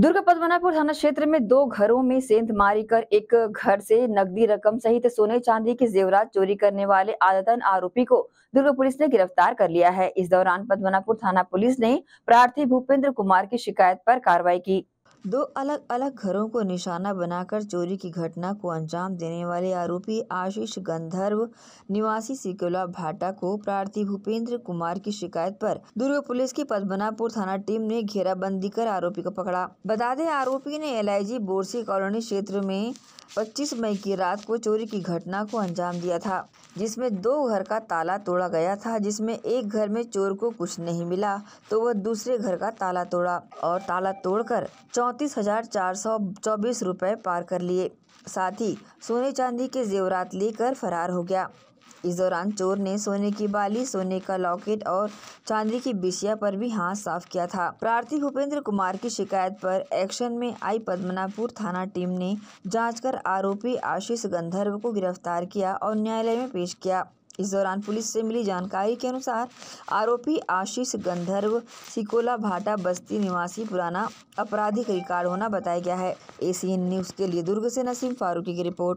दुर्ग पद्मनापुर थाना क्षेत्र में दो घरों में सेंध मारी कर एक घर से नकदी रकम सहित सोने चांदी के जेवरात चोरी करने वाले आदतन आरोपी को दुर्ग पुलिस ने गिरफ्तार कर लिया है इस दौरान पद्मनापुर थाना पुलिस ने प्रार्थी भूपेंद्र कुमार की शिकायत पर कार्रवाई की दो अलग अलग घरों को निशाना बनाकर चोरी की घटना को अंजाम देने वाले आरोपी आशीष गंधर्व निवासी सिकोला भाटा को प्रार्थी भूपेंद्र कुमार की शिकायत पर दुर्ग पुलिस की पद्मनापुर थाना टीम ने घेराबंदी कर आरोपी को पकड़ा बता दें आरोपी ने एलआईजी बोरसी कॉलोनी क्षेत्र में 25 मई की रात को चोरी की घटना को अंजाम दिया था जिसमें दो घर का ताला तोड़ा गया था जिसमें एक घर में चोर को कुछ नहीं मिला तो वह दूसरे घर का ताला तोड़ा और ताला तोड़कर चौथ चौंतीस हजार चार सौ चौबीस रुपये पार कर लिए साथ ही सोने चांदी के जेवरात लेकर फरार हो गया इस दौरान चोर ने सोने की बाली सोने का लॉकेट और चांदी की बिछिया पर भी हाथ साफ किया था प्रार्थी भूपेंद्र कुमार की शिकायत पर एक्शन में आई पद्मनापुर थाना टीम ने जांच कर आरोपी आशीष गंधर्व को गिरफ्तार किया और न्यायालय में पेश किया इस दौरान पुलिस से मिली जानकारी के अनुसार आरोपी आशीष गंधर्व सिकोला भाटा बस्ती निवासी पुराना आपराधिक रिकॉर्ड होना बताया गया है एसीएन न्यूज़ के लिए दुर्ग से नसीम फारूकी की रिपोर्ट